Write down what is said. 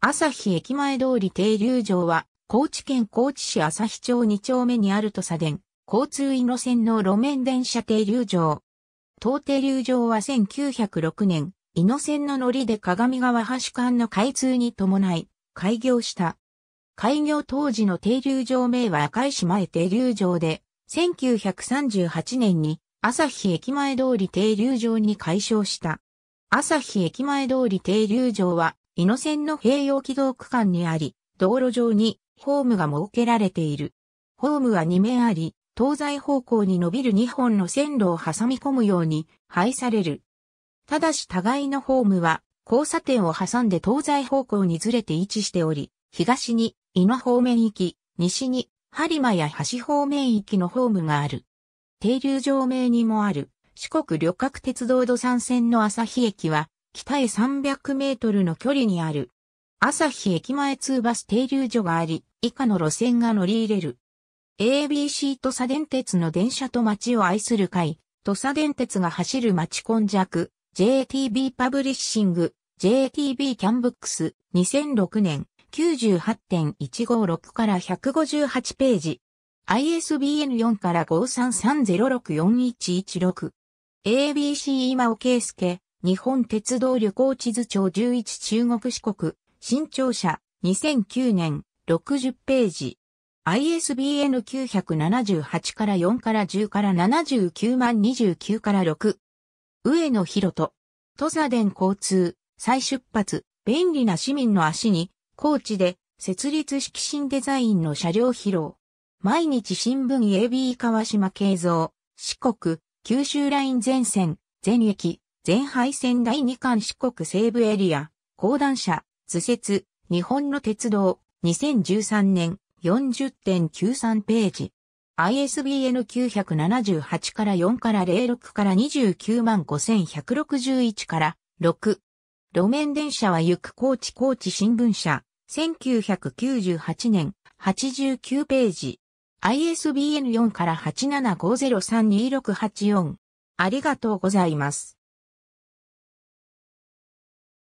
朝日駅前通り停留場は、高知県高知市朝日町2丁目にあると左電、交通井路線の路面電車停留場。当停留場は1906年、井野線の乗りで鏡川橋間の開通に伴い、開業した。開業当時の停留場名は赤石前停留場で、1938年に朝日駅前通り停留場に改称した。朝日駅前通り停留場はイノセンの併用軌道区間にあり、道路上にホームが設けられている。ホームは2面あり、東西方向に伸びる2本の線路を挟み込むように配される。ただし互いのホームは交差点を挟んで東西方向にずれて位置しており、東に野方面行き、西に播磨や橋方面行きのホームがある。停留場名にもある四国旅客鉄道土産線の朝日駅は北へ300メートルの距離にある。朝日駅前通バス停留所があり、以下の路線が乗り入れる。ABC 土佐電鉄の電車と街を愛する会、土佐電鉄が走る街根弱、JTB パブリッシング、JTB キャンブックス、2006年、98.156から158ページ。ISBN4 から5330641116。ABC 今尾圭介、日本鉄道旅行地図帳11中国四国、新庁舎、2009年、60ページ。ISBN 978から4から10から79万29から6。上野博人。土佐伝交通、再出発、便利な市民の足に、高知で、設立式新デザインの車両披露。毎日新聞 AB 川島慶三、四国、九州ライン全線、全駅。全廃線第2巻四国西部エリア、講談社、図説、日本の鉄道、2013年、40.93ページ。ISBN 978から4から06から29万5161から6。路面電車は行く高知高知新聞社、1998年、89ページ。ISBN4 から875032684。ありがとうございます。